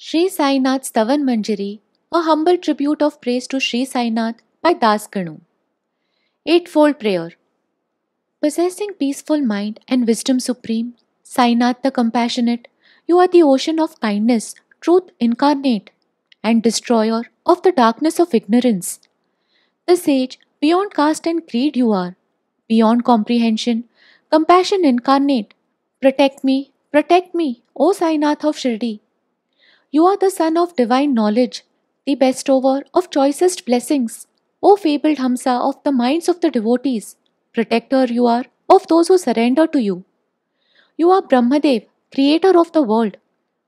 Sri Sainath Stavan Manjari, a humble tribute of praise to Sri Sainath by Das Kanu. Eightfold Prayer Possessing peaceful mind and wisdom supreme, Sainath the compassionate, you are the ocean of kindness, truth incarnate, and destroyer of the darkness of ignorance. The sage, beyond caste and creed, you are, beyond comprehension, compassion incarnate. Protect me, protect me, O Sainath of Shirdi you are the sun of divine knowledge, the bestower of choicest blessings. O fabled Hamsa of the minds of the devotees, protector you are of those who surrender to you. You are Brahmadev, creator of the world.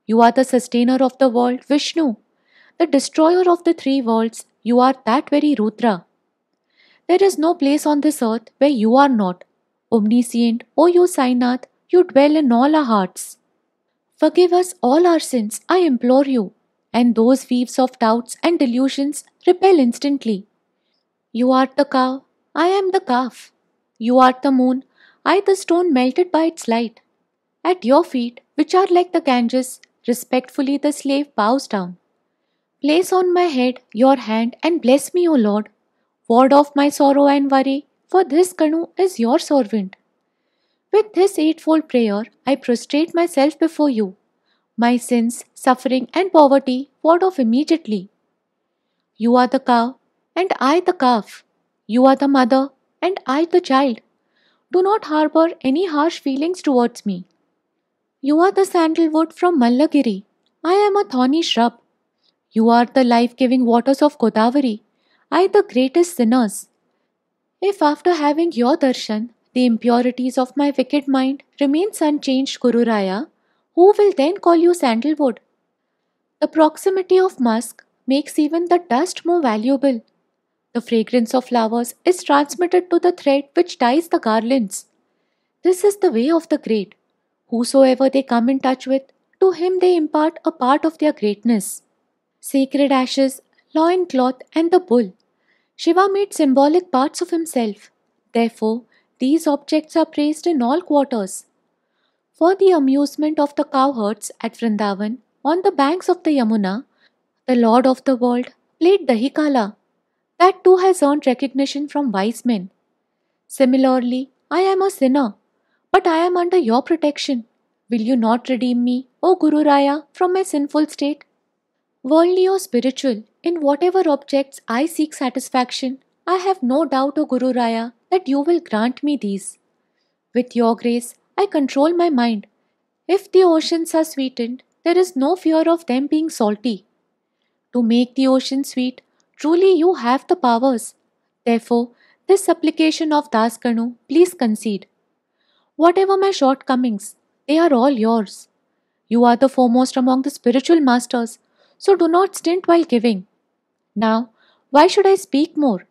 You are the sustainer of the world, Vishnu. The destroyer of the three worlds, you are that very Rudra. There is no place on this earth where you are not. Omniscient, O you Sainath, you dwell in all our hearts. Forgive us all our sins, I implore you, and those weaves of doubts and delusions repel instantly. You art the cow, I am the calf. You art the moon, I the stone melted by its light. At your feet, which are like the Ganges, respectfully the slave bows down. Place on my head your hand and bless me, O Lord. Ward off my sorrow and worry, for this canoe is your servant. With this eightfold prayer, I prostrate myself before you, my sins, suffering, and poverty ward off immediately. You are the cow, and I the calf. You are the mother, and I the child. Do not harbour any harsh feelings towards me. You are the sandalwood from Mallagiri. I am a thorny shrub. You are the life giving waters of Godavari. I the greatest sinners. If after having your darshan, the impurities of my wicked mind remains unchanged, Guru Raya, who will then call you sandalwood? The proximity of musk makes even the dust more valuable. The fragrance of flowers is transmitted to the thread which ties the garlands. This is the way of the great. Whosoever they come in touch with, to him they impart a part of their greatness. Sacred ashes, loin cloth, and the bull. Shiva made symbolic parts of himself. Therefore, these objects are praised in all quarters. For the amusement of the cowherds at Vrindavan, on the banks of the Yamuna, the lord of the world played Dahikala. That too has earned recognition from wise men. Similarly, I am a sinner, but I am under your protection. Will you not redeem me, O Guru Raya, from my sinful state? Worldly or spiritual, in whatever objects I seek satisfaction, I have no doubt, O Guru Raya, that you will grant me these. With your grace, I control my mind. If the oceans are sweetened, there is no fear of them being salty. To make the ocean sweet, truly you have the powers. Therefore, this supplication of Daskarnu, please concede. Whatever my shortcomings, they are all yours. You are the foremost among the spiritual masters, so do not stint while giving. Now, why should I speak more?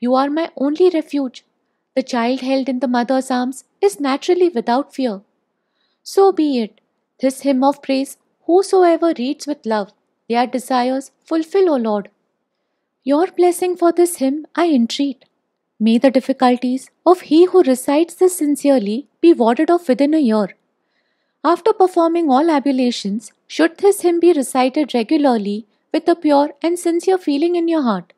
You are my only refuge, the child held in the mother's arms is naturally without fear. So be it. This hymn of praise, whosoever reads with love, their desires fulfill, O Lord. Your blessing for this hymn I entreat. May the difficulties of he who recites this sincerely be warded off within a year. After performing all ablutions, should this hymn be recited regularly with a pure and sincere feeling in your heart?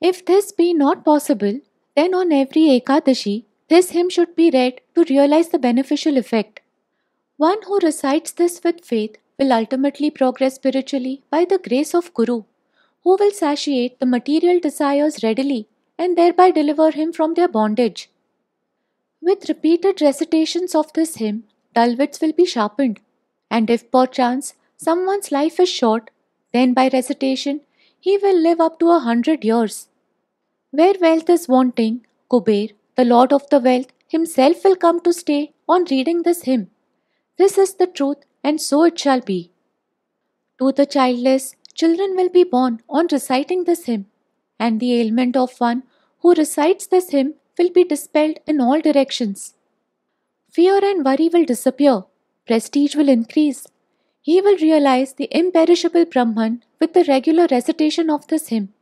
If this be not possible, then, on every Ekadashi, this hymn should be read to realize the beneficial effect. One who recites this with faith will ultimately progress spiritually by the grace of Guru, who will satiate the material desires readily and thereby deliver him from their bondage. With repeated recitations of this hymn, dull wits will be sharpened, and if perchance someone's life is short, then by recitation he will live up to a hundred years. Where wealth is wanting, Kuber, the lord of the wealth, himself will come to stay on reading this hymn. This is the truth, and so it shall be. To the childless, children will be born on reciting this hymn, and the ailment of one who recites this hymn will be dispelled in all directions. Fear and worry will disappear, prestige will increase. He will realize the imperishable Brahman with the regular recitation of this hymn.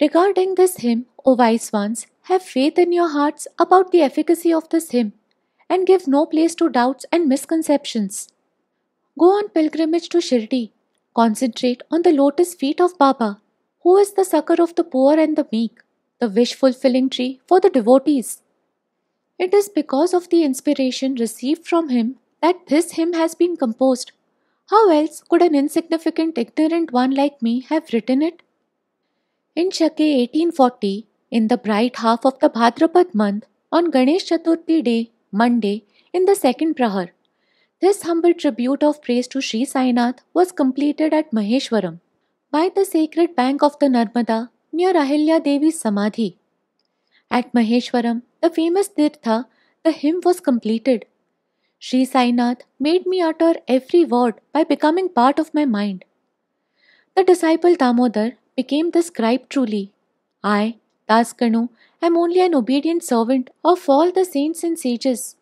Regarding this hymn, O wise ones, have faith in your hearts about the efficacy of this hymn, and give no place to doubts and misconceptions. Go on pilgrimage to Shirdi. Concentrate on the lotus feet of Baba, who is the succor of the poor and the meek, the wish fulfilling tree for the devotees. It is because of the inspiration received from him that this hymn has been composed. How else could an insignificant, ignorant one like me have written it? In Shake 1840, in the bright half of the Bhadrapad month, on Ganesh Chaturthi day, Monday, in the second prahar, this humble tribute of praise to Sri Sainath was completed at Maheshwaram by the sacred bank of the Narmada near Ahilya Devi's Samadhi. At Maheshwaram, the famous Tirtha, the hymn was completed. Sri Sainath made me utter every word by becoming part of my mind. The disciple Damodar became the scribe truly. I, Taskanu, am only an obedient servant of all the saints and sages.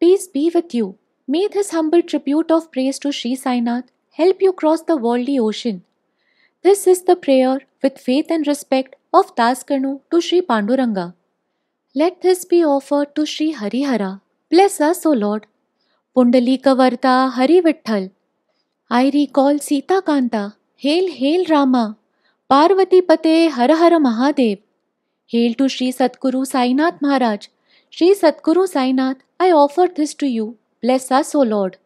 Peace be with you. May this humble tribute of praise to Sri Sainath help you cross the worldly ocean. This is the prayer with faith and respect of Taskanu to Sri Panduranga. Let this be offered to Sri Harihara. Bless us, O Lord. Pundalika Varta Hari Vitthal. I recall Sita Kanta. Hail, hail Rama. Parvati पते हर हर Mahadev hail to Shri Satguru Sainath Maharaj Shri Satguru Sainath I offer this to you bless us O Lord